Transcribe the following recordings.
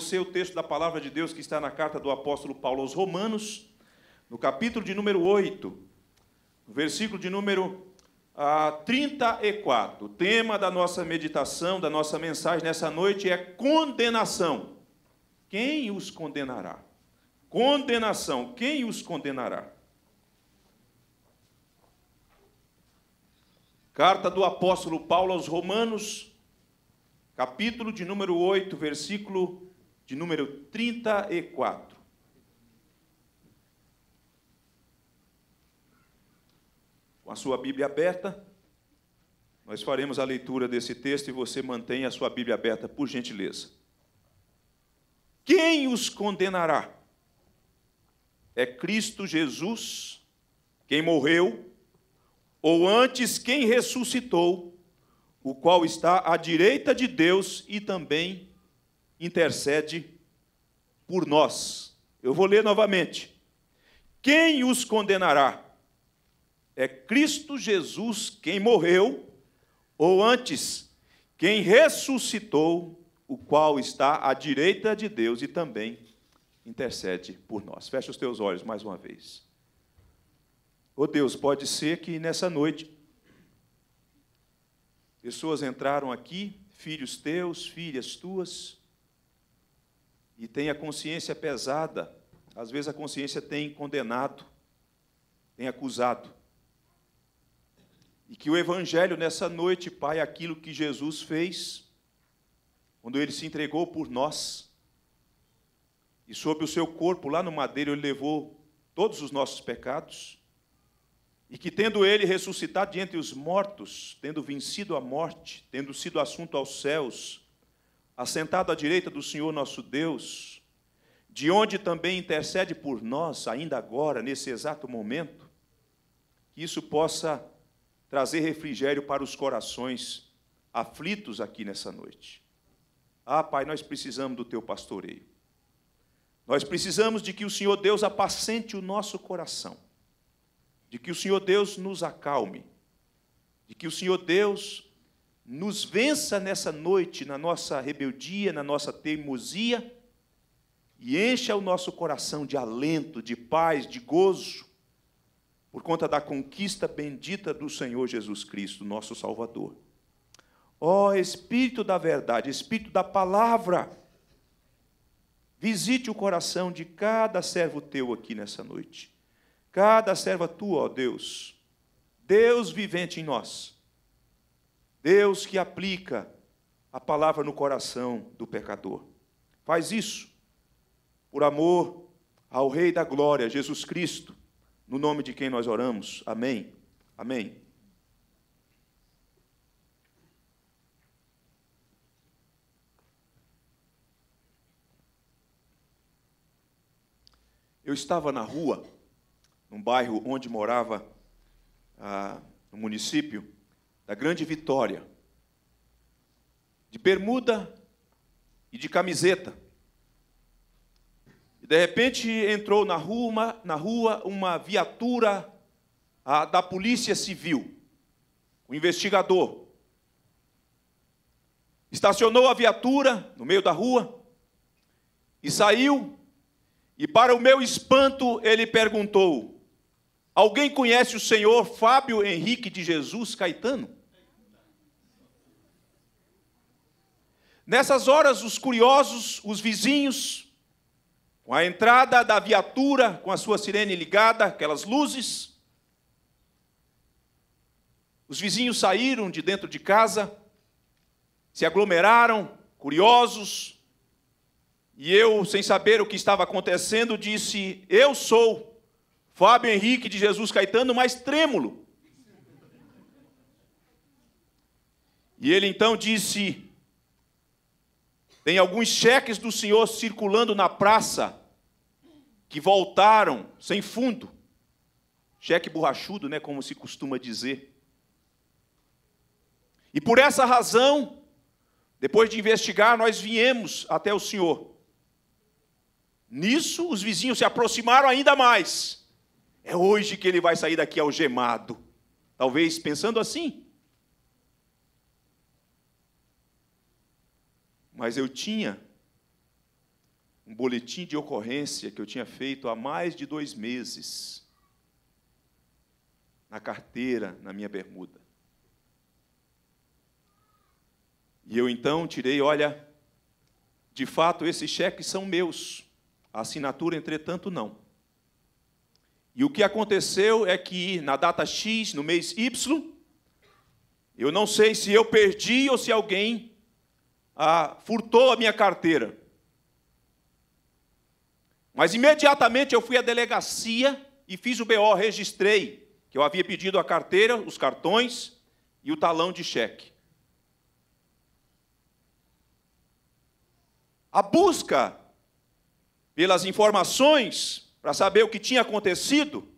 você o texto da palavra de Deus que está na carta do apóstolo Paulo aos Romanos, no capítulo de número 8, versículo de número 34. Ah, o tema da nossa meditação, da nossa mensagem nessa noite é condenação. Quem os condenará? Condenação, quem os condenará? Carta do apóstolo Paulo aos Romanos, capítulo de número 8, versículo de número 34. Com a sua Bíblia aberta, nós faremos a leitura desse texto e você mantém a sua Bíblia aberta, por gentileza. Quem os condenará? É Cristo Jesus, quem morreu, ou antes quem ressuscitou, o qual está à direita de Deus e também intercede por nós. Eu vou ler novamente. Quem os condenará? É Cristo Jesus quem morreu, ou antes, quem ressuscitou, o qual está à direita de Deus e também intercede por nós. Feche os teus olhos mais uma vez. Oh Deus, pode ser que nessa noite pessoas entraram aqui, filhos teus, filhas tuas, e tem a consciência pesada, às vezes a consciência tem condenado, tem acusado. E que o Evangelho nessa noite, Pai, aquilo que Jesus fez, quando ele se entregou por nós, e sob o seu corpo, lá no madeiro, ele levou todos os nossos pecados, e que, tendo ele ressuscitado diante dos os mortos, tendo vencido a morte, tendo sido assunto aos céus, assentado à direita do Senhor nosso Deus, de onde também intercede por nós, ainda agora, nesse exato momento, que isso possa trazer refrigério para os corações aflitos aqui nessa noite. Ah, Pai, nós precisamos do Teu pastoreio. Nós precisamos de que o Senhor Deus apacente o nosso coração, de que o Senhor Deus nos acalme, de que o Senhor Deus nos vença nessa noite, na nossa rebeldia, na nossa teimosia, e encha o nosso coração de alento, de paz, de gozo, por conta da conquista bendita do Senhor Jesus Cristo, nosso Salvador. Ó oh, Espírito da Verdade, Espírito da Palavra, visite o coração de cada servo teu aqui nessa noite, cada serva tua, ó Deus, Deus vivente em nós Deus que aplica a palavra no coração do pecador. Faz isso por amor ao Rei da Glória, Jesus Cristo, no nome de quem nós oramos. Amém. Amém. Eu estava na rua, num bairro onde morava, ah, no município, da grande vitória, de bermuda e de camiseta. E de repente entrou na rua, na rua uma viatura a, da Polícia Civil, o investigador. Estacionou a viatura no meio da rua e saiu. E, para o meu espanto, ele perguntou: Alguém conhece o senhor Fábio Henrique de Jesus Caetano? Nessas horas, os curiosos, os vizinhos, com a entrada da viatura, com a sua sirene ligada, aquelas luzes, os vizinhos saíram de dentro de casa, se aglomeraram, curiosos, e eu, sem saber o que estava acontecendo, disse: Eu sou Fábio Henrique de Jesus Caetano, mas trêmulo. E ele então disse: tem alguns cheques do Senhor circulando na praça que voltaram sem fundo. Cheque borrachudo, né, como se costuma dizer. E por essa razão, depois de investigar, nós viemos até o Senhor. Nisso, os vizinhos se aproximaram ainda mais. É hoje que ele vai sair daqui algemado. Talvez pensando assim, Mas eu tinha um boletim de ocorrência que eu tinha feito há mais de dois meses na carteira, na minha bermuda. E eu então tirei, olha, de fato esses cheques são meus, a assinatura, entretanto, não. E o que aconteceu é que na data X, no mês Y, eu não sei se eu perdi ou se alguém ah, furtou a minha carteira. Mas imediatamente eu fui à delegacia e fiz o BO, registrei que eu havia pedido a carteira, os cartões e o talão de cheque. A busca pelas informações para saber o que tinha acontecido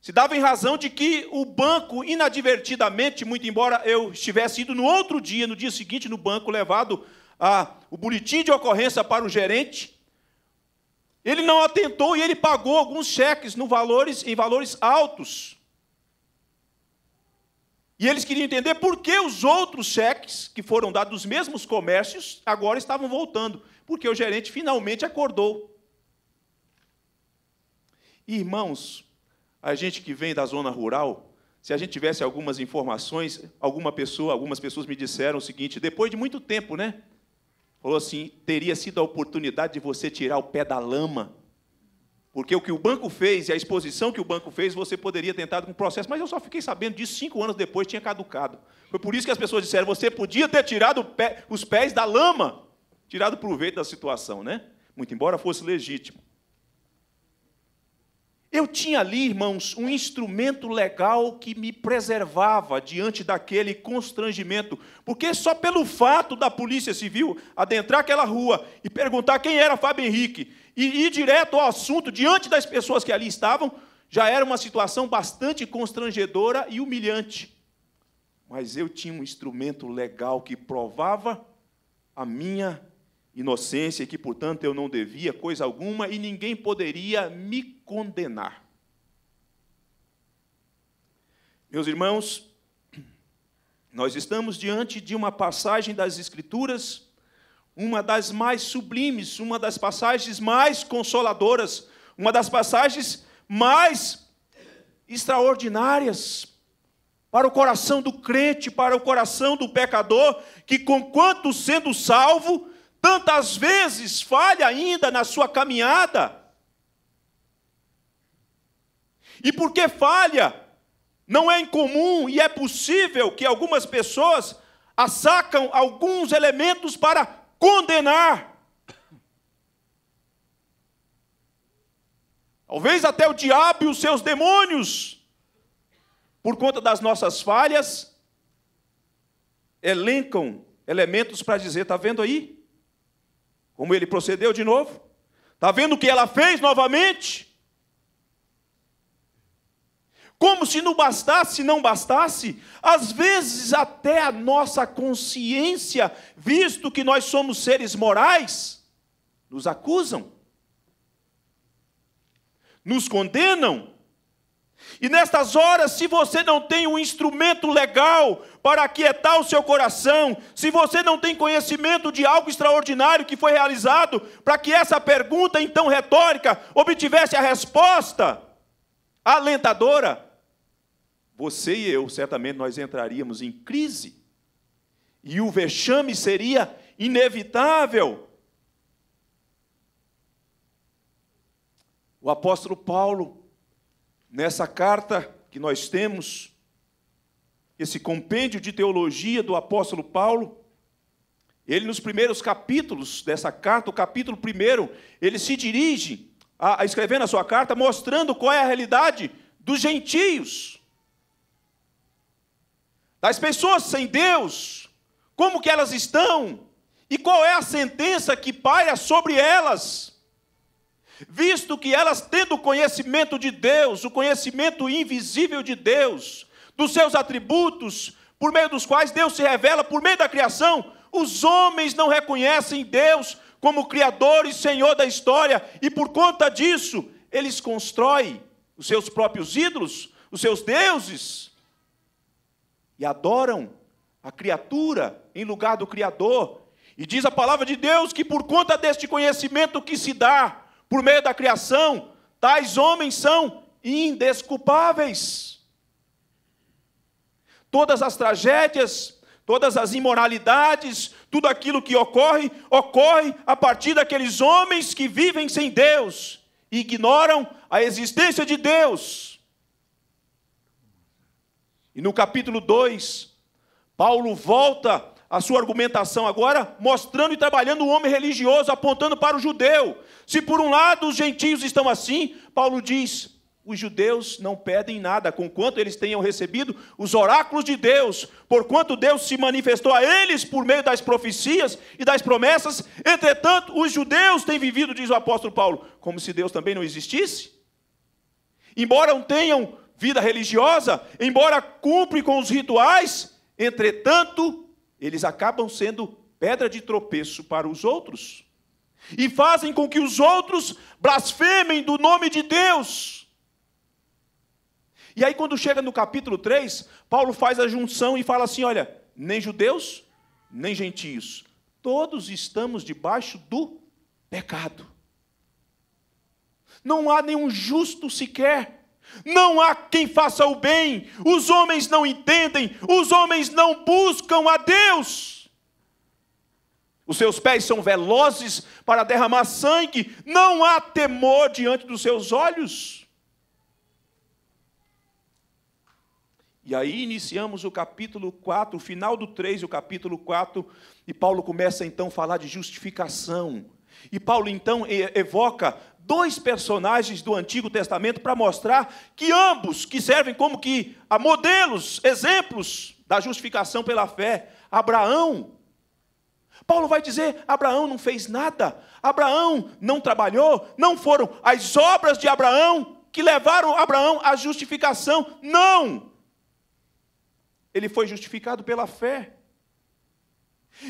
se dava em razão de que o banco, inadvertidamente, muito embora eu estivesse ido no outro dia, no dia seguinte, no banco, levado a, ah, o boletim de ocorrência para o gerente, ele não atentou e ele pagou alguns cheques no valores, em valores altos. E eles queriam entender por que os outros cheques que foram dados dos mesmos comércios agora estavam voltando, porque o gerente finalmente acordou. Irmãos, a gente que vem da zona rural, se a gente tivesse algumas informações, alguma pessoa, algumas pessoas me disseram o seguinte, depois de muito tempo, né? Falou assim, teria sido a oportunidade de você tirar o pé da lama. Porque o que o banco fez e a exposição que o banco fez, você poderia ter tentado com um processo. Mas eu só fiquei sabendo disso cinco anos depois, tinha caducado. Foi por isso que as pessoas disseram, você podia ter tirado os pés da lama, tirado proveito da situação, né? Muito embora fosse legítimo. Eu tinha ali, irmãos, um instrumento legal que me preservava diante daquele constrangimento, porque só pelo fato da Polícia Civil adentrar aquela rua e perguntar quem era Fábio Henrique e ir direto ao assunto diante das pessoas que ali estavam, já era uma situação bastante constrangedora e humilhante. Mas eu tinha um instrumento legal que provava a minha inocência, que portanto eu não devia coisa alguma e ninguém poderia me condenar. Meus irmãos, nós estamos diante de uma passagem das Escrituras, uma das mais sublimes, uma das passagens mais consoladoras, uma das passagens mais extraordinárias para o coração do crente, para o coração do pecador, que, conquanto sendo salvo, tantas vezes falha ainda na sua caminhada. E porque falha, não é incomum e é possível que algumas pessoas assacam alguns elementos para condenar. Talvez até o diabo e os seus demônios, por conta das nossas falhas, elencam elementos para dizer: está vendo aí? Como ele procedeu de novo? Está vendo o que ela fez novamente? Como se não bastasse, não bastasse, às vezes até a nossa consciência, visto que nós somos seres morais, nos acusam, nos condenam, e nestas horas, se você não tem um instrumento legal para aquietar o seu coração, se você não tem conhecimento de algo extraordinário que foi realizado, para que essa pergunta, então retórica, obtivesse a resposta alentadora, você e eu, certamente, nós entraríamos em crise, e o vexame seria inevitável. O apóstolo Paulo nessa carta que nós temos, esse compêndio de teologia do apóstolo Paulo, ele nos primeiros capítulos dessa carta, o capítulo primeiro, ele se dirige a, a escrever na sua carta mostrando qual é a realidade dos gentios, das pessoas sem Deus, como que elas estão e qual é a sentença que paira sobre elas visto que elas, tendo o conhecimento de Deus, o conhecimento invisível de Deus, dos seus atributos, por meio dos quais Deus se revela, por meio da criação, os homens não reconhecem Deus como Criador e Senhor da história, e por conta disso, eles constroem os seus próprios ídolos, os seus deuses, e adoram a criatura em lugar do Criador. E diz a palavra de Deus que por conta deste conhecimento que se dá, por meio da criação, tais homens são indesculpáveis. Todas as tragédias, todas as imoralidades, tudo aquilo que ocorre, ocorre a partir daqueles homens que vivem sem Deus e ignoram a existência de Deus. E no capítulo 2, Paulo volta a sua argumentação agora, mostrando e trabalhando o homem religioso, apontando para o judeu. Se por um lado os gentios estão assim, Paulo diz: os judeus não pedem nada, conquanto eles tenham recebido os oráculos de Deus, porquanto Deus se manifestou a eles por meio das profecias e das promessas. Entretanto, os judeus têm vivido, diz o apóstolo Paulo, como se Deus também não existisse. Embora não tenham vida religiosa, embora cumpram com os rituais, entretanto, eles acabam sendo pedra de tropeço para os outros e fazem com que os outros blasfemem do nome de Deus. E aí, quando chega no capítulo 3, Paulo faz a junção e fala assim: olha, nem judeus, nem gentios, todos estamos debaixo do pecado. Não há nenhum justo sequer. Não há quem faça o bem, os homens não entendem, os homens não buscam a Deus. Os seus pés são velozes para derramar sangue, não há temor diante dos seus olhos. E aí iniciamos o capítulo 4, o final do 3 e o capítulo 4, e Paulo começa então a falar de justificação. E Paulo então evoca dois personagens do Antigo Testamento para mostrar que ambos, que servem como que a ah, modelos, exemplos da justificação pela fé, Abraão. Paulo vai dizer: Abraão não fez nada, Abraão não trabalhou, não foram as obras de Abraão que levaram Abraão à justificação. Não! Ele foi justificado pela fé.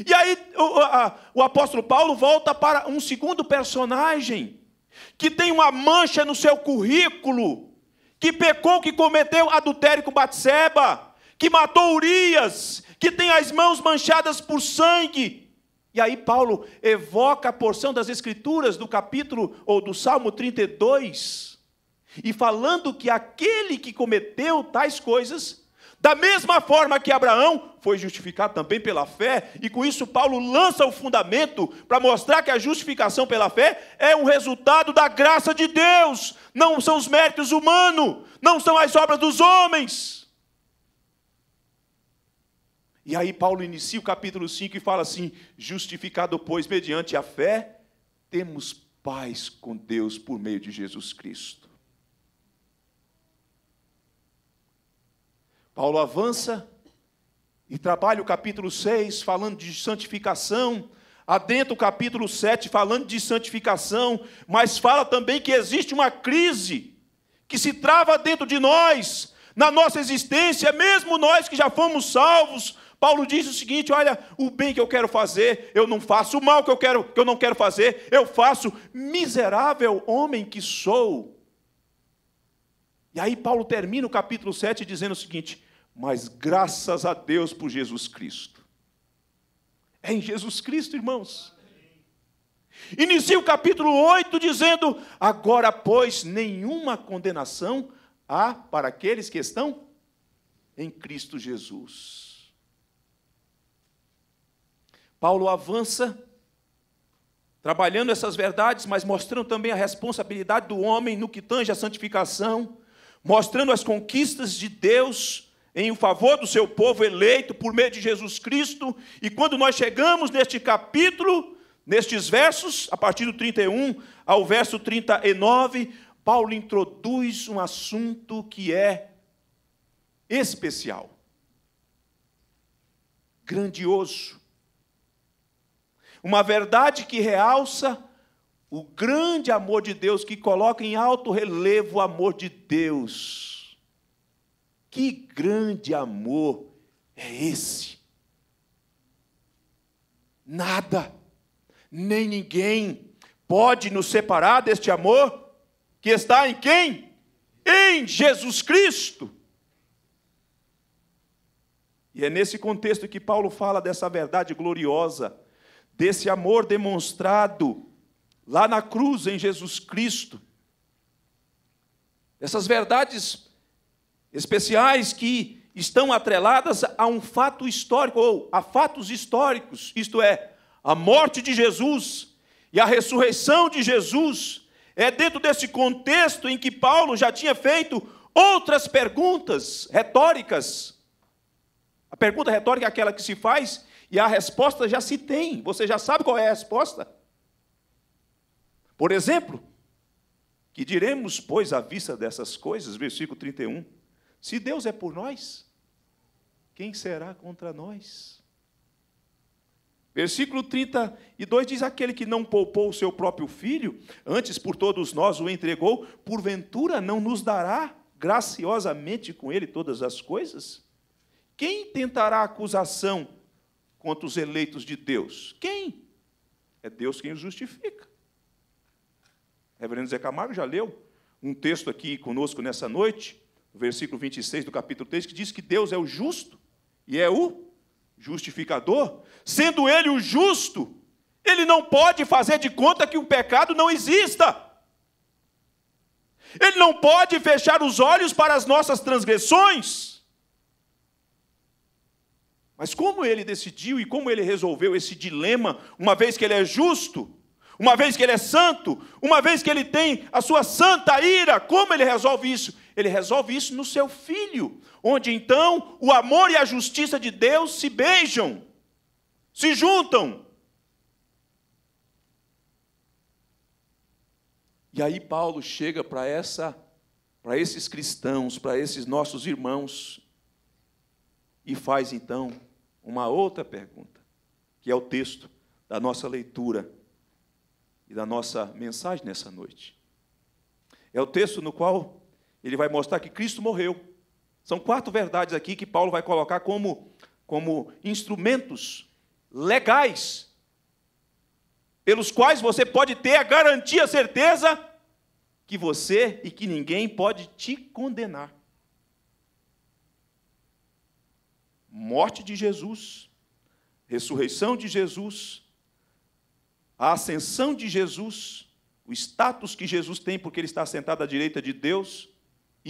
E aí o, a, o apóstolo Paulo volta para um segundo personagem que tem uma mancha no seu currículo, que pecou, que cometeu adultério com Batseba, que matou Urias, que tem as mãos manchadas por sangue. E aí Paulo evoca a porção das escrituras do capítulo ou do Salmo 32, e falando que aquele que cometeu tais coisas da mesma forma que Abraão foi justificado também pela fé, e com isso Paulo lança o fundamento para mostrar que a justificação pela fé é um resultado da graça de Deus, não são os méritos humanos, não são as obras dos homens. E aí Paulo inicia o capítulo 5 e fala assim: justificado, pois, mediante a fé, temos paz com Deus por meio de Jesus Cristo. Paulo avança e trabalha o capítulo 6 falando de santificação, adentra o capítulo 7 falando de santificação, mas fala também que existe uma crise que se trava dentro de nós, na nossa existência, é mesmo nós que já fomos salvos. Paulo diz o seguinte: olha, o bem que eu quero fazer, eu não faço, o mal que eu quero, que eu não quero fazer, eu faço, miserável homem que sou. E aí Paulo termina o capítulo 7 dizendo o seguinte: mas graças a Deus por Jesus Cristo. É em Jesus Cristo, irmãos. Inicia o capítulo 8 dizendo: Agora, pois, nenhuma condenação há para aqueles que estão em Cristo Jesus. Paulo avança, trabalhando essas verdades, mas mostrando também a responsabilidade do homem no que tange à santificação, mostrando as conquistas de Deus em favor do seu povo eleito por meio de Jesus Cristo. E quando nós chegamos neste capítulo, nestes versos, a partir do 31 ao verso 39, Paulo introduz um assunto que é especial, grandioso. Uma verdade que realça o grande amor de Deus, que coloca em alto relevo o amor de Deus que grande amor é esse? Nada, nem ninguém pode nos separar deste amor que está em quem? Em Jesus Cristo. E é nesse contexto que Paulo fala dessa verdade gloriosa, desse amor demonstrado lá na cruz em Jesus Cristo. Essas verdades especiais que estão atreladas a um fato histórico, ou a fatos históricos, isto é, a morte de Jesus e a ressurreição de Jesus. É dentro desse contexto em que Paulo já tinha feito outras perguntas retóricas. A pergunta retórica é aquela que se faz e a resposta já se tem, você já sabe qual é a resposta. Por exemplo, que diremos, pois, à vista dessas coisas, versículo 31. Se Deus é por nós, quem será contra nós? Versículo 32 diz: Aquele que não poupou o seu próprio filho, antes por todos nós o entregou, porventura não nos dará graciosamente com ele todas as coisas? Quem tentará acusação contra os eleitos de Deus? Quem? É Deus quem os justifica. Reverendo Zé Camargo já leu um texto aqui conosco nessa noite, versículo 26 do capítulo 3, que diz que Deus é o justo e é o justificador. Sendo ele o justo, ele não pode fazer de conta que o pecado não exista. Ele não pode fechar os olhos para as nossas transgressões. Mas como ele decidiu e como ele resolveu esse dilema, uma vez que ele é justo, uma vez que ele é santo, uma vez que ele tem a sua santa ira, como ele resolve isso? Ele resolve isso no seu filho, onde então o amor e a justiça de Deus se beijam, se juntam. E aí Paulo chega para essa para esses cristãos, para esses nossos irmãos e faz então uma outra pergunta, que é o texto da nossa leitura e da nossa mensagem nessa noite. É o texto no qual ele vai mostrar que Cristo morreu. São quatro verdades aqui que Paulo vai colocar como, como instrumentos legais, pelos quais você pode ter a garantia, a certeza, que você e que ninguém pode te condenar. Morte de Jesus, ressurreição de Jesus, a ascensão de Jesus, o status que Jesus tem porque ele está sentado à direita de Deus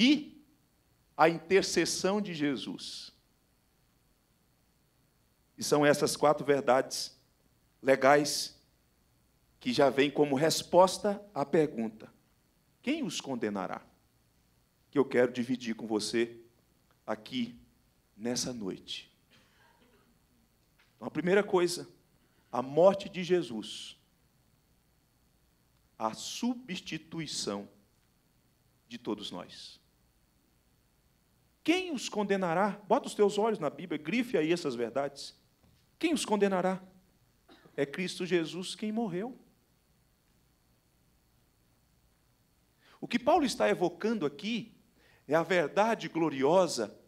e a intercessão de Jesus. E são essas quatro verdades legais que já vêm como resposta à pergunta: quem os condenará? Que eu quero dividir com você aqui nessa noite. Então, a primeira coisa, a morte de Jesus, a substituição de todos nós. Quem os condenará? Bota os teus olhos na Bíblia, grife aí essas verdades. Quem os condenará? É Cristo Jesus quem morreu. O que Paulo está evocando aqui é a verdade gloriosa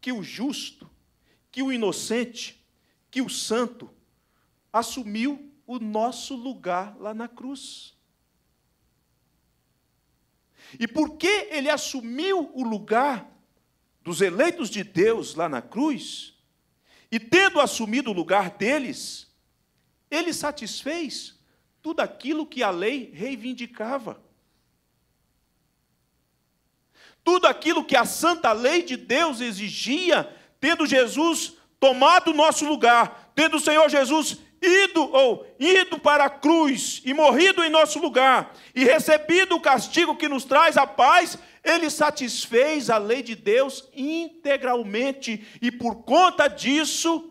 que o justo, que o inocente, que o santo assumiu o nosso lugar lá na cruz. E porque ele assumiu o lugar dos eleitos de Deus lá na cruz, e tendo assumido o lugar deles, ele satisfez tudo aquilo que a lei reivindicava. Tudo aquilo que a santa lei de Deus exigia, tendo Jesus tomado o nosso lugar, tendo o Senhor Jesus ido ou ido para a cruz e morrido em nosso lugar e recebido o castigo que nos traz a paz, ele satisfez a lei de Deus integralmente e por conta disso,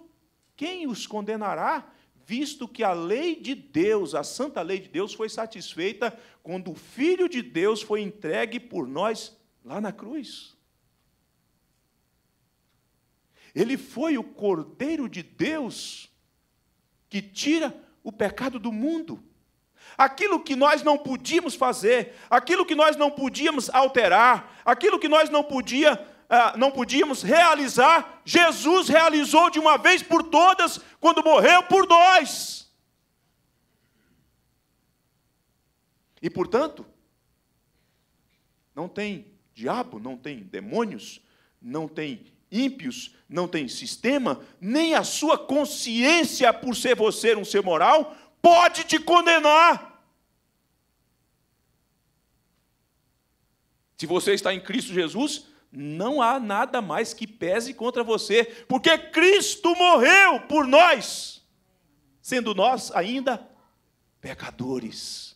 quem os condenará? Visto que a lei de Deus, a santa lei de Deus foi satisfeita quando o filho de Deus foi entregue por nós lá na cruz. Ele foi o Cordeiro de Deus que tira o pecado do mundo. Aquilo que nós não podíamos fazer, aquilo que nós não podíamos alterar, aquilo que nós não, podia, ah, não podíamos realizar, Jesus realizou de uma vez por todas quando morreu por nós. E portanto, não tem diabo, não tem demônios, não tem ímpios, não tem sistema, nem a sua consciência, por ser você um ser moral, pode te condenar. Se você está em Cristo Jesus, não há nada mais que pese contra você, porque Cristo morreu por nós, sendo nós ainda pecadores.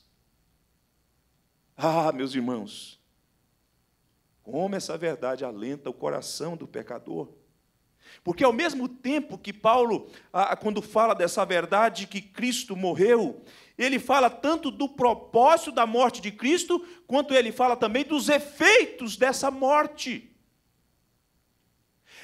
Ah, meus irmãos, como essa verdade alenta o coração do pecador. Porque ao mesmo tempo que Paulo, quando fala dessa verdade que Cristo morreu, ele fala tanto do propósito da morte de Cristo, quanto ele fala também dos efeitos dessa morte.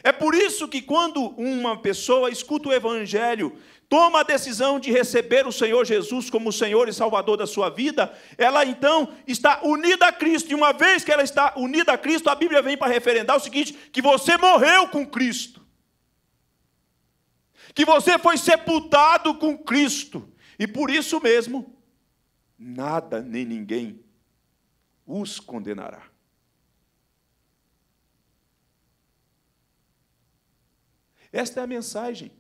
É por isso que quando uma pessoa escuta o Evangelho, toma a decisão de receber o Senhor Jesus como Senhor e Salvador da sua vida, ela então está unida a Cristo. E uma vez que ela está unida a Cristo, a Bíblia vem para referendar o seguinte: que você morreu com Cristo que você foi sepultado com Cristo, e por isso mesmo, nada nem ninguém os condenará. Esta é a mensagem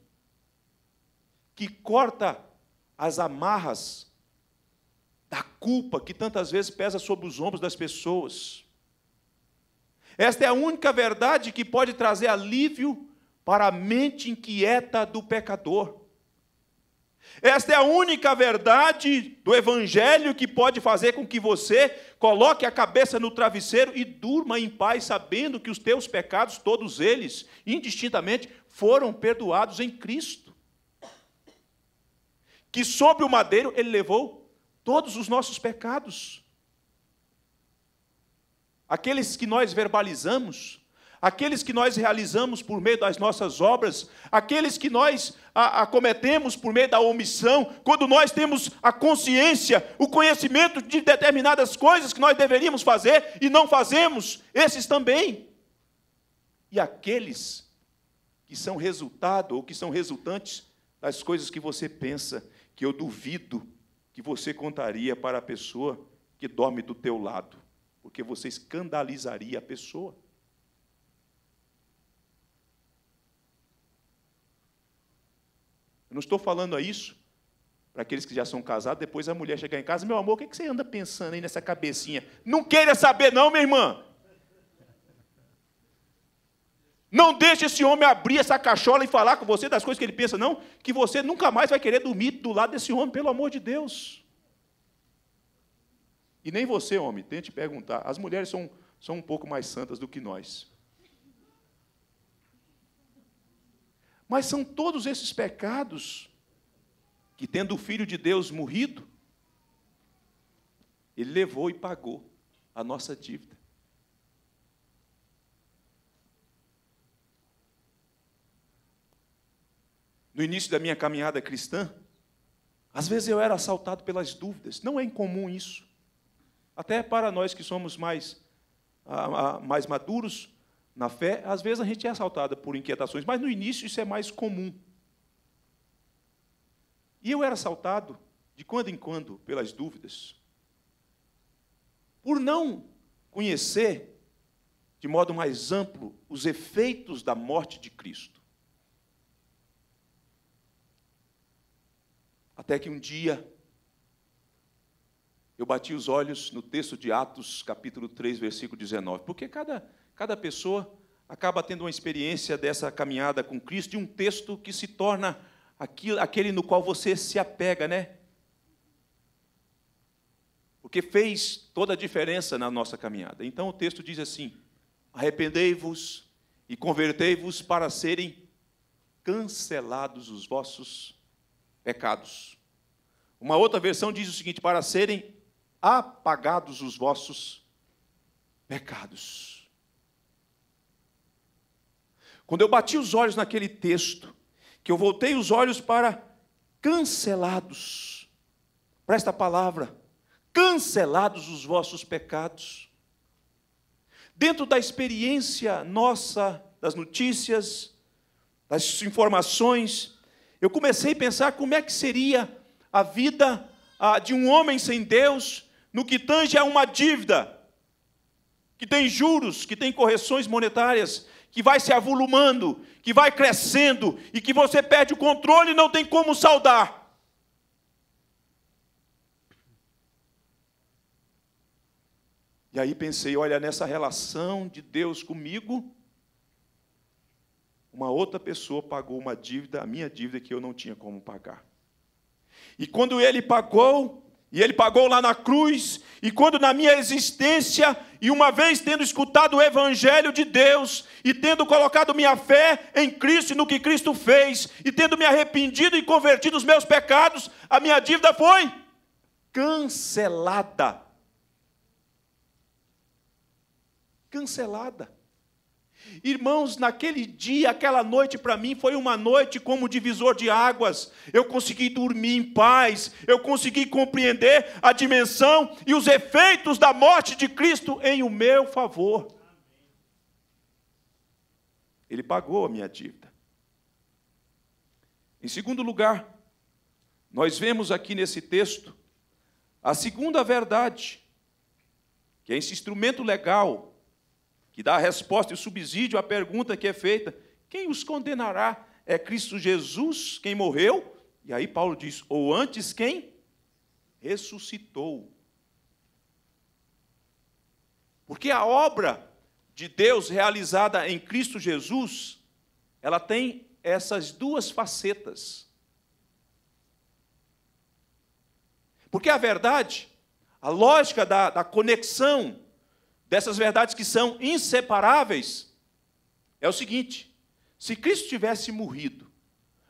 que corta as amarras da culpa que tantas vezes pesa sobre os ombros das pessoas. Esta é a única verdade que pode trazer alívio para a mente inquieta do pecador. Esta é a única verdade do Evangelho que pode fazer com que você coloque a cabeça no travesseiro e durma em paz, sabendo que os teus pecados, todos eles, indistintamente, foram perdoados em Cristo. Que sobre o madeiro ele levou todos os nossos pecados. Aqueles que nós verbalizamos, aqueles que nós realizamos por meio das nossas obras, aqueles que nós acometemos por meio da omissão, quando nós temos a consciência, o conhecimento de determinadas coisas que nós deveríamos fazer e não fazemos, esses também. E aqueles que são resultado ou que são resultantes das coisas que você pensa, que eu duvido que você contaria para a pessoa que dorme do teu lado, porque você escandalizaria a pessoa. Eu não estou falando a isso para aqueles que já são casados, depois a mulher chegar em casa, meu amor, o que, é que você anda pensando aí nessa cabecinha? Não queira saber, não, minha irmã. Não deixe esse homem abrir essa cachola e falar com você das coisas que ele pensa, não, que você nunca mais vai querer dormir do lado desse homem, pelo amor de Deus. E nem você, homem, tente perguntar. As mulheres são, são um pouco mais santas do que nós. Mas são todos esses pecados que, tendo o Filho de Deus morrido, ele levou e pagou a nossa dívida. No início da minha caminhada cristã, às vezes eu era assaltado pelas dúvidas. Não é incomum isso. Até para nós que somos mais, ah, ah, mais maduros, na fé, às vezes a gente é assaltada por inquietações, mas no início isso é mais comum. E eu era assaltado, de quando em quando, pelas dúvidas, por não conhecer de modo mais amplo os efeitos da morte de Cristo. Até que um dia eu bati os olhos no texto de Atos, capítulo 3, versículo 19, porque cada Cada pessoa acaba tendo uma experiência dessa caminhada com Cristo e um texto que se torna aquele no qual você se apega, né? Porque fez toda a diferença na nossa caminhada. Então o texto diz assim: arrependei-vos e convertei-vos para serem cancelados os vossos pecados. Uma outra versão diz o seguinte: para serem apagados os vossos pecados. Quando eu bati os olhos naquele texto, que eu voltei os olhos para cancelados, para esta palavra, cancelados os vossos pecados. Dentro da experiência nossa, das notícias, das informações, eu comecei a pensar como é que seria a vida de um homem sem Deus no que tange a uma dívida, que tem juros, que tem correções monetárias, que vai se avolumando, que vai crescendo e que você perde o controle e não tem como saudar. E aí pensei, olha, nessa relação de Deus comigo, uma outra pessoa pagou uma dívida, a minha dívida que eu não tinha como pagar. E quando ele pagou, e ele pagou lá na cruz, e quando na minha existência, e uma vez tendo escutado o Evangelho de Deus, e tendo colocado minha fé em Cristo e no que Cristo fez, e tendo me arrependido e convertido os meus pecados, a minha dívida foi cancelada. Cancelada. Irmãos, naquele dia, aquela noite para mim foi uma noite como divisor de águas. Eu consegui dormir em paz, eu consegui compreender a dimensão e os efeitos da morte de Cristo em o meu favor. Ele pagou a minha dívida. Em segundo lugar, nós vemos aqui nesse texto a segunda verdade, que é esse instrumento legal que dá a resposta e subsídio à pergunta que é feita: quem os condenará? É Cristo Jesus quem morreu? E aí Paulo diz: ou antes quem ressuscitou. Porque a obra de Deus realizada em Cristo Jesus, ela tem essas duas facetas. Porque a verdade, a lógica da, da conexão dessas verdades que são inseparáveis, é o seguinte: se Cristo tivesse morrido,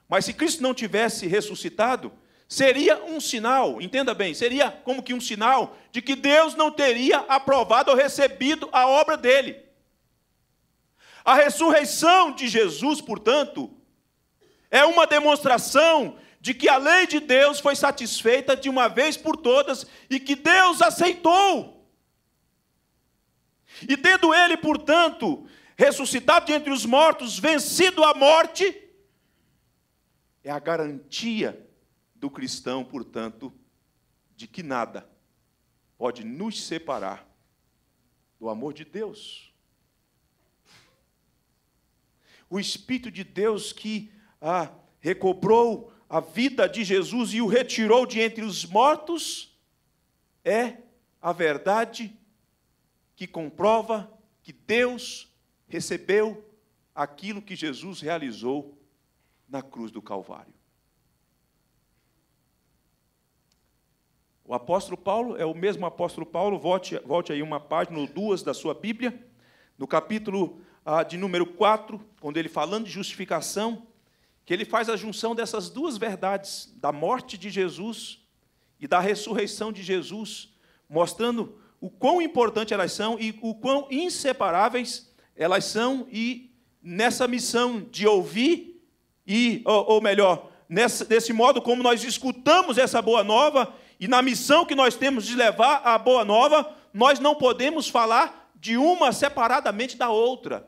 mas se Cristo não tivesse ressuscitado, seria um sinal, entenda bem, seria como que um sinal de que Deus não teria aprovado ou recebido a obra dele. A ressurreição de Jesus, portanto, é uma demonstração de que a lei de Deus foi satisfeita de uma vez por todas e que Deus aceitou e tendo ele, portanto, ressuscitado entre os mortos, vencido a morte, é a garantia do cristão, portanto, de que nada pode nos separar do amor de Deus. O Espírito de Deus que ah, recobrou a vida de Jesus e o retirou de entre os mortos é a verdade que comprova que Deus recebeu aquilo que Jesus realizou na cruz do Calvário. O apóstolo Paulo é o mesmo apóstolo Paulo, volte, volte aí uma página ou duas da sua Bíblia, no capítulo ah, de número 4, quando ele falando de justificação, que ele faz a junção dessas duas verdades, da morte de Jesus e da ressurreição de Jesus, mostrando o quão importante elas são e o quão inseparáveis elas são e nessa missão de ouvir e ou, ou melhor, nessa, desse modo como nós escutamos essa boa nova e na missão que nós temos de levar a boa nova, nós não podemos falar de uma separadamente da outra.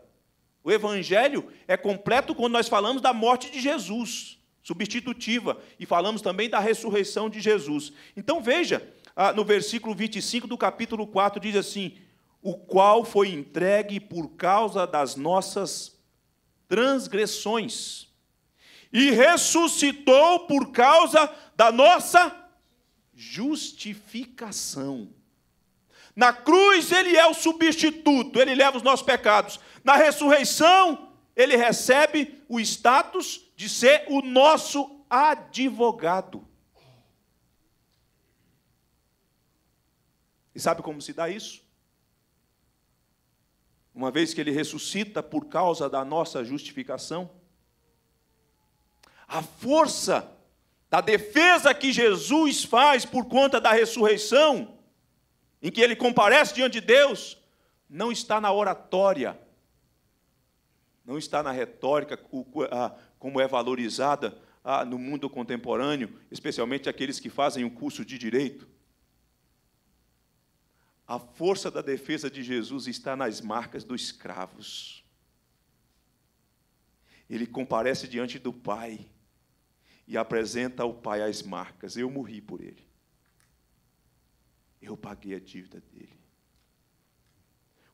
O evangelho é completo quando nós falamos da morte de Jesus, substitutiva, e falamos também da ressurreição de Jesus. Então veja, ah, no versículo 25 do capítulo 4, diz assim: O qual foi entregue por causa das nossas transgressões, e ressuscitou por causa da nossa justificação. Na cruz ele é o substituto, ele leva os nossos pecados. Na ressurreição, ele recebe o status de ser o nosso advogado. E sabe como se dá isso? Uma vez que ele ressuscita por causa da nossa justificação, a força da defesa que Jesus faz por conta da ressurreição, em que ele comparece diante de Deus, não está na oratória, não está na retórica como é valorizada no mundo contemporâneo, especialmente aqueles que fazem o curso de direito. A força da defesa de Jesus está nas marcas dos escravos. Ele comparece diante do Pai e apresenta ao Pai as marcas. Eu morri por ele. Eu paguei a dívida dele.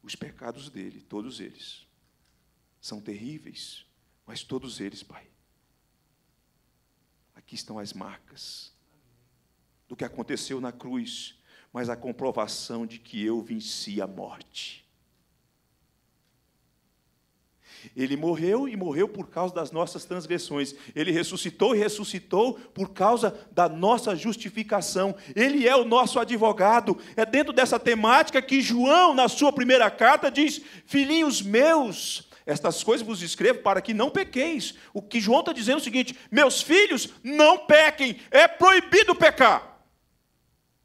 Os pecados dele, todos eles, são terríveis, mas todos eles, Pai. Aqui estão as marcas do que aconteceu na cruz mas a comprovação de que eu venci a morte. Ele morreu e morreu por causa das nossas transgressões. Ele ressuscitou e ressuscitou por causa da nossa justificação. Ele é o nosso advogado. É dentro dessa temática que João, na sua primeira carta, diz: Filhinhos meus, estas coisas vos escrevo para que não pequeis. O que João está dizendo é o seguinte: Meus filhos, não pequem. É proibido pecar.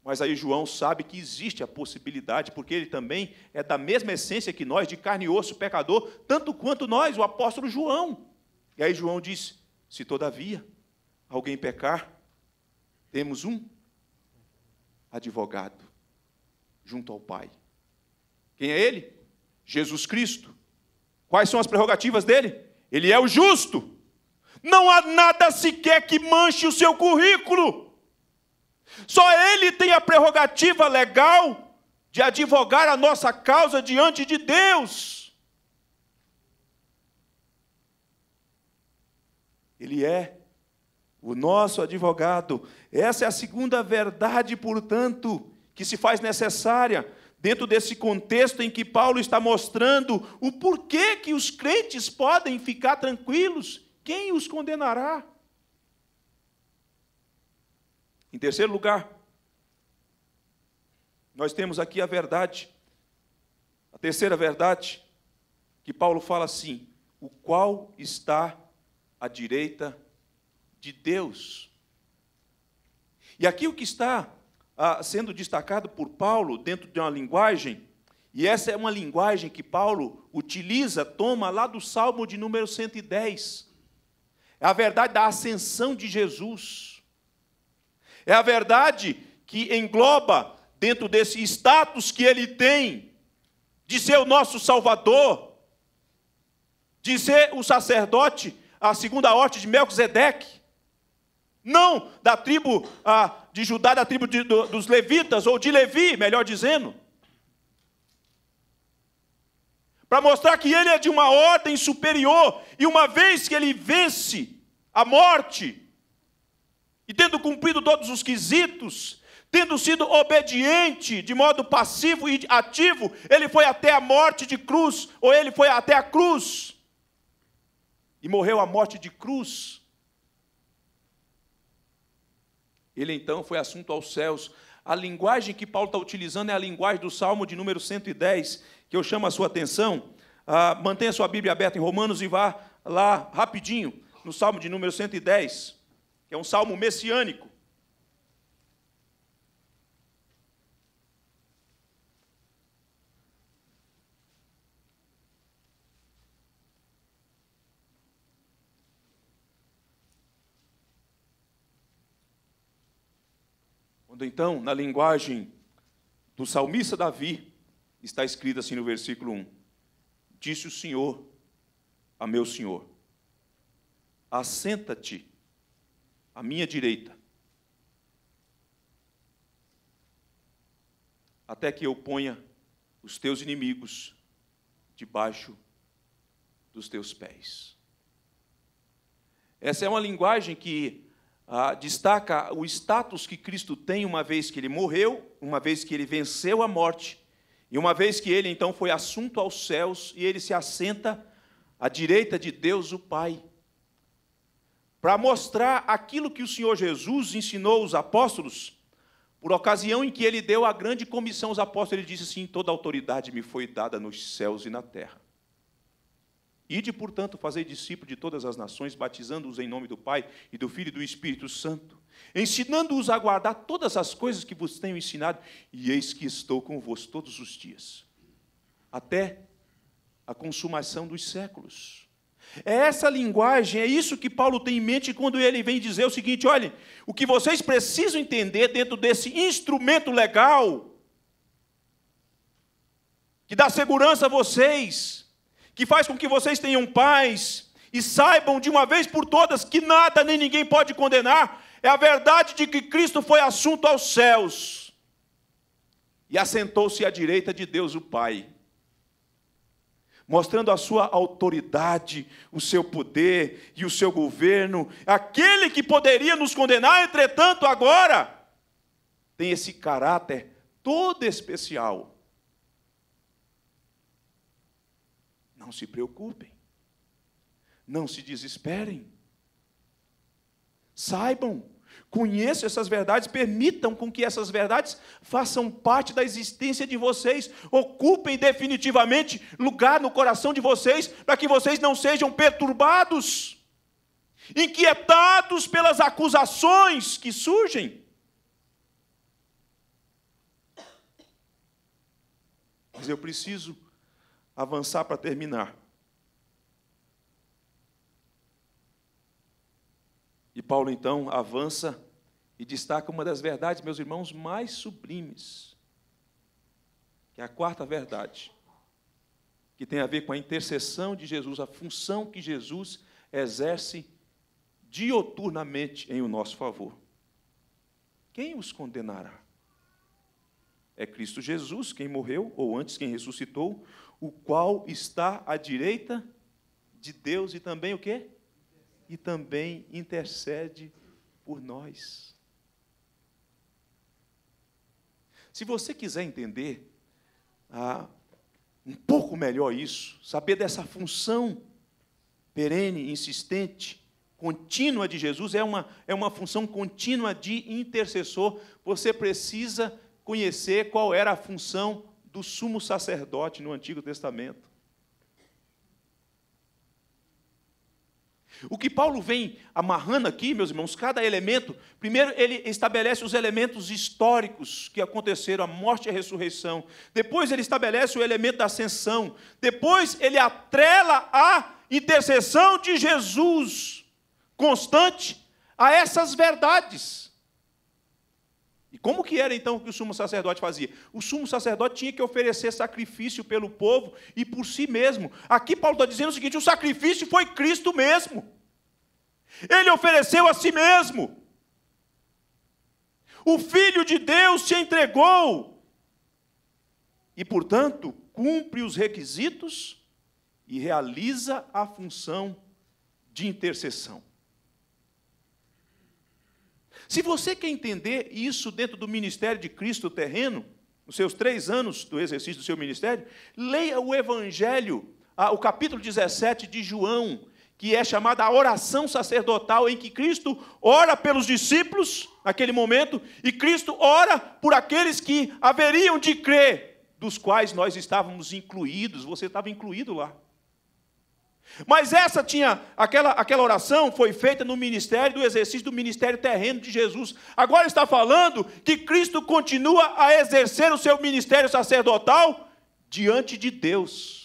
Mas aí João sabe que existe a possibilidade, porque ele também é da mesma essência que nós, de carne e osso, pecador, tanto quanto nós, o apóstolo João. E aí João diz: Se todavia alguém pecar, temos um advogado junto ao Pai. Quem é ele? Jesus Cristo. Quais são as prerrogativas dele? Ele é o justo. Não há nada sequer que manche o seu currículo. Só ele tem a prerrogativa legal de advogar a nossa causa diante de Deus. Ele é o nosso advogado. Essa é a segunda verdade, portanto, que se faz necessária dentro desse contexto em que Paulo está mostrando o porquê que os crentes podem ficar tranquilos. Quem os condenará? Em terceiro lugar, nós temos aqui a verdade, a terceira verdade, que Paulo fala assim: o qual está à direita de Deus. E aqui o que está ah, sendo destacado por Paulo dentro de uma linguagem, e essa é uma linguagem que Paulo utiliza, toma lá do Salmo de número 110. É a verdade da ascensão de Jesus. É a verdade que engloba dentro desse status que ele tem de ser o nosso Salvador, de ser o sacerdote, a segunda horte de Melquisedeque, não da tribo ah, de Judá, da tribo de, do, dos levitas, ou de Levi, melhor dizendo. Para mostrar que ele é de uma ordem superior, e uma vez que ele vence a morte, e tendo cumprido todos os quesitos, tendo sido obediente de modo passivo e ativo, ele foi até a morte de cruz, ou ele foi até a cruz, e morreu a morte de cruz. Ele então foi assunto aos céus. A linguagem que Paulo está utilizando é a linguagem do Salmo de número 110, que eu chamo a sua atenção. Ah, mantenha sua Bíblia aberta em Romanos e vá lá rapidinho, no Salmo de número 110 que é um salmo messiânico. Quando então, na linguagem do salmista Davi, está escrito assim no versículo 1: Disse o Senhor a meu Senhor: Assenta-te à minha direita, até que eu ponha os teus inimigos debaixo dos teus pés. Essa é uma linguagem que ah, destaca o status que Cristo tem uma vez que ele morreu, uma vez que ele venceu a morte, e uma vez que ele então foi assunto aos céus e ele se assenta à direita de Deus o Pai para mostrar aquilo que o Senhor Jesus ensinou os apóstolos, por ocasião em que ele deu a grande comissão aos apóstolos, ele disse assim: Toda autoridade me foi dada nos céus e na terra. Ide, portanto, fazer discípulos de todas as nações, batizando-os em nome do Pai e do Filho e do Espírito Santo, ensinando-os a guardar todas as coisas que vos tenho ensinado, e eis que estou convosco todos os dias, até a consumação dos séculos. É essa linguagem, é isso que Paulo tem em mente quando ele vem dizer o seguinte: olha, o que vocês precisam entender dentro desse instrumento legal, que dá segurança a vocês, que faz com que vocês tenham paz e saibam de uma vez por todas que nada nem ninguém pode condenar, é a verdade de que Cristo foi assunto aos céus e assentou-se à direita de Deus o Pai mostrando a sua autoridade, o seu poder e o seu governo. Aquele que poderia nos condenar, entretanto, agora tem esse caráter todo especial. Não se preocupem, não se desesperem, saibam Conheço essas verdades, permitam com que essas verdades façam parte da existência de vocês, ocupem definitivamente lugar no coração de vocês, para que vocês não sejam perturbados, inquietados pelas acusações que surgem. Mas eu preciso avançar para terminar. Paulo então avança e destaca uma das verdades, meus irmãos, mais sublimes, que é a quarta verdade, que tem a ver com a intercessão de Jesus, a função que Jesus exerce dioturnamente em o nosso favor. Quem os condenará? É Cristo Jesus, quem morreu, ou antes quem ressuscitou, o qual está à direita de Deus e também o quê? e também intercede por nós. Se você quiser entender ah, um pouco melhor isso, saber dessa função perene, insistente, contínua de Jesus, é uma, é uma função contínua de intercessor, você precisa conhecer qual era a função do sumo sacerdote no Antigo Testamento. O que Paulo vem amarrando aqui, meus irmãos, cada elemento, primeiro ele estabelece os elementos históricos que aconteceram, a morte e a ressurreição. Depois ele estabelece o elemento da ascensão. Depois ele atrela a intercessão de Jesus constante a essas verdades como que era então que o sumo sacerdote fazia? O sumo sacerdote tinha que oferecer sacrifício pelo povo e por si mesmo. Aqui Paulo está dizendo o seguinte: o sacrifício foi Cristo mesmo. Ele ofereceu a si mesmo. O Filho de Deus se entregou. E, portanto, cumpre os requisitos e realiza a função de intercessão. Se você quer entender isso dentro do ministério de Cristo terreno, nos seus três anos do exercício do seu ministério, leia o Evangelho, o capítulo 17 de João, que é chamada a oração sacerdotal, em que Cristo ora pelos discípulos naquele momento, e Cristo ora por aqueles que haveriam de crer, dos quais nós estávamos incluídos, você estava incluído lá. Mas essa tinha, aquela, aquela oração foi feita no ministério, do exercício do ministério terreno de Jesus. Agora está falando que Cristo continua a exercer o seu ministério sacerdotal diante de Deus.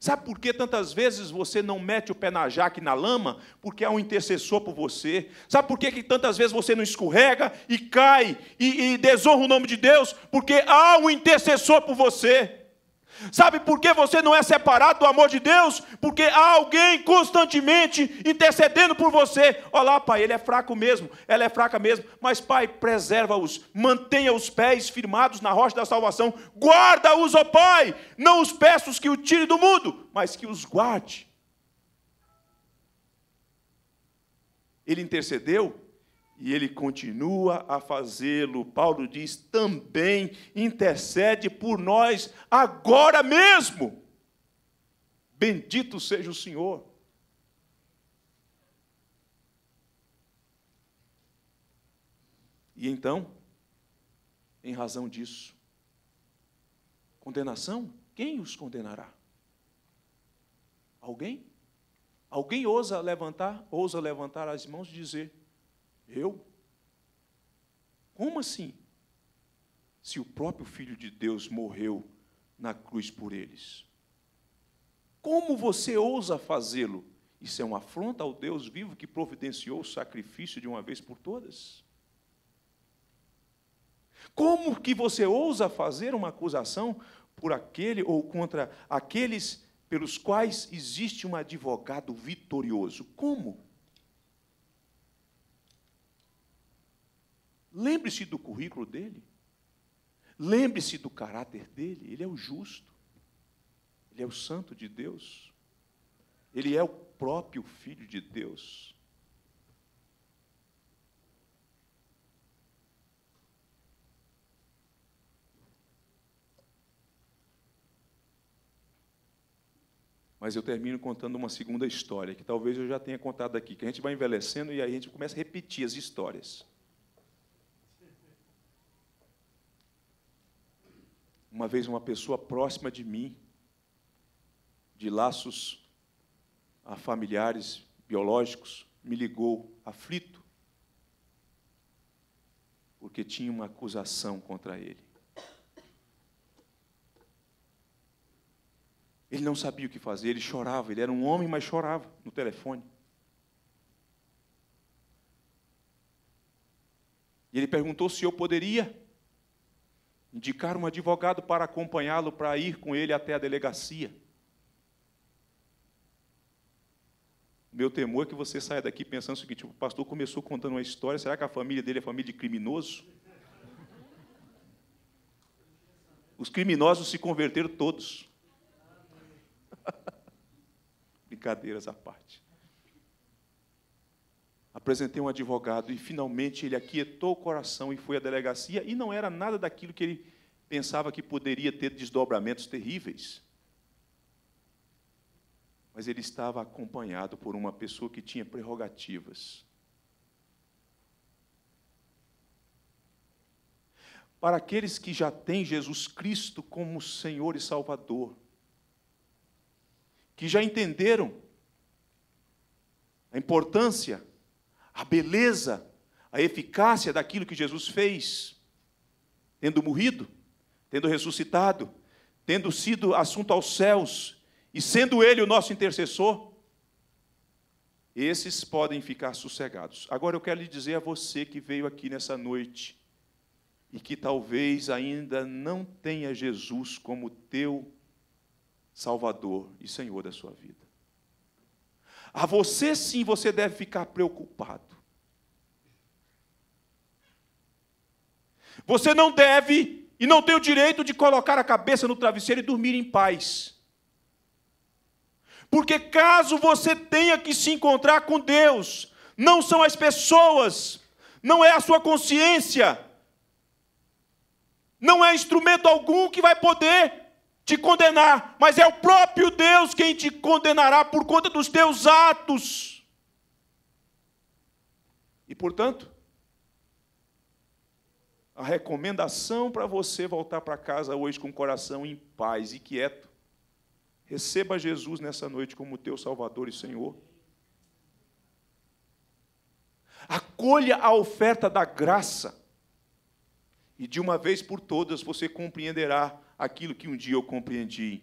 Sabe por que tantas vezes você não mete o pé na jaque na lama? Porque há um intercessor por você. Sabe por que, que tantas vezes você não escorrega e cai e, e desonra o nome de Deus? Porque há um intercessor por você. Sabe por que você não é separado do amor de Deus? Porque há alguém constantemente intercedendo por você. Olha lá, pai, ele é fraco mesmo, ela é fraca mesmo. Mas, pai, preserva-os, mantenha os pés firmados na rocha da salvação, guarda-os, ó oh, pai. Não os peços que o tire do mundo, mas que os guarde. Ele intercedeu e ele continua a fazê-lo. Paulo diz: também intercede por nós agora mesmo. Bendito seja o Senhor. E então, em razão disso, condenação? Quem os condenará? Alguém? Alguém ousa levantar, ousa levantar as mãos e dizer: eu? Como assim? Se o próprio Filho de Deus morreu na cruz por eles. Como você ousa fazê-lo? Isso é uma afronta ao Deus vivo que providenciou o sacrifício de uma vez por todas? Como que você ousa fazer uma acusação por aquele ou contra aqueles pelos quais existe um advogado vitorioso? Como? Lembre-se do currículo dele. Lembre-se do caráter dele. Ele é o justo. Ele é o santo de Deus. Ele é o próprio filho de Deus. Mas eu termino contando uma segunda história, que talvez eu já tenha contado aqui, que a gente vai envelhecendo e aí a gente começa a repetir as histórias. Uma vez, uma pessoa próxima de mim, de laços a familiares biológicos, me ligou aflito, porque tinha uma acusação contra ele. Ele não sabia o que fazer, ele chorava, ele era um homem, mas chorava no telefone. E ele perguntou se eu poderia indicar um advogado para acompanhá-lo, para ir com ele até a delegacia. Meu temor é que você saia daqui pensando o seguinte: o pastor começou contando uma história, será que a família dele é família de criminoso? Os criminosos se converteram todos. Brincadeiras à parte apresentei um advogado e finalmente ele aquietou o coração e foi à delegacia e não era nada daquilo que ele pensava que poderia ter desdobramentos terríveis. Mas ele estava acompanhado por uma pessoa que tinha prerrogativas. Para aqueles que já têm Jesus Cristo como Senhor e Salvador, que já entenderam a importância a beleza, a eficácia daquilo que Jesus fez, tendo morrido, tendo ressuscitado, tendo sido assunto aos céus e sendo Ele o nosso intercessor, esses podem ficar sossegados. Agora eu quero lhe dizer a você que veio aqui nessa noite e que talvez ainda não tenha Jesus como teu Salvador e Senhor da sua vida. A você sim você deve ficar preocupado. Você não deve e não tem o direito de colocar a cabeça no travesseiro e dormir em paz. Porque caso você tenha que se encontrar com Deus, não são as pessoas, não é a sua consciência, não é instrumento algum que vai poder te condenar, mas é o próprio Deus quem te condenará por conta dos teus atos. E portanto, a recomendação para você voltar para casa hoje com o coração em paz e quieto. Receba Jesus nessa noite como teu Salvador e Senhor. Acolha a oferta da graça. E de uma vez por todas você compreenderá aquilo que um dia eu compreendi.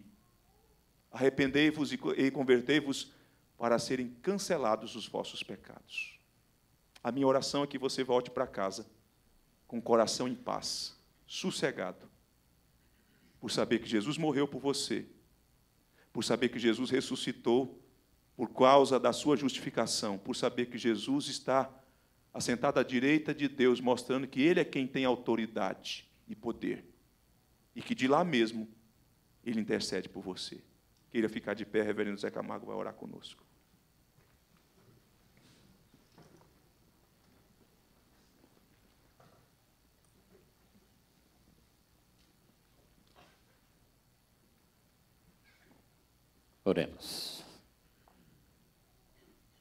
Arrependei-vos e convertei-vos para serem cancelados os vossos pecados. A minha oração é que você volte para casa com o coração em paz, sossegado, por saber que Jesus morreu por você, por saber que Jesus ressuscitou por causa da sua justificação, por saber que Jesus está assentado à direita de Deus, mostrando que Ele é quem tem autoridade e poder e que de lá mesmo ele intercede por você. Queira ficar de pé, reverendo Zé Camargo vai orar conosco. Oremos.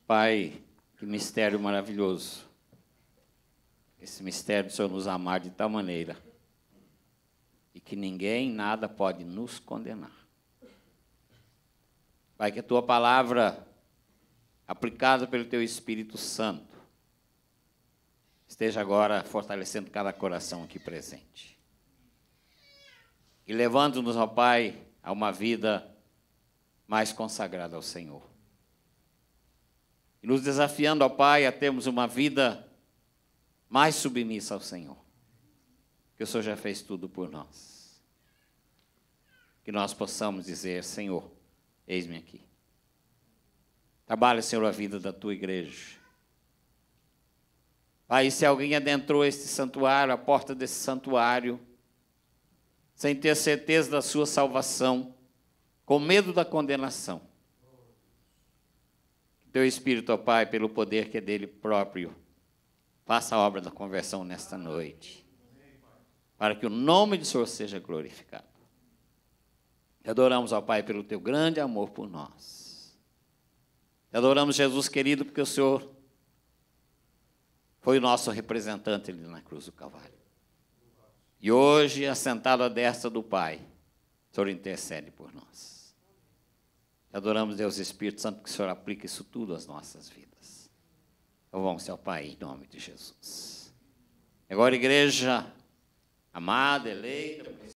Pai, que mistério maravilhoso. Esse mistério do Senhor nos amar de tal maneira que ninguém, nada pode nos condenar. Pai, que a tua palavra, aplicada pelo teu Espírito Santo, esteja agora fortalecendo cada coração aqui presente. E levando-nos, ó Pai, a uma vida mais consagrada ao Senhor. E nos desafiando, ó Pai, a termos uma vida mais submissa ao Senhor. Que o Senhor já fez tudo por nós que nós possamos dizer: Senhor, eis-me aqui. Trabalha, Senhor, a vida da tua igreja. Pai, se alguém adentrou este santuário, a porta desse santuário, sem ter certeza da sua salvação, com medo da condenação, teu Espírito, ó Pai, pelo poder que é dele próprio, faça a obra da conversão nesta noite, para que o nome do Senhor seja glorificado. Te adoramos, ó Pai, pelo teu grande amor por nós. Te adoramos, Jesus querido, porque o Senhor foi o nosso representante ali na cruz do Calvário. E hoje, assentado à destra do Pai, o Senhor intercede por nós. Te adoramos, Deus Espírito Santo, que o Senhor aplique isso tudo às nossas vidas. Então vamos, ao Pai, em nome de Jesus. Agora, igreja amada, eleita,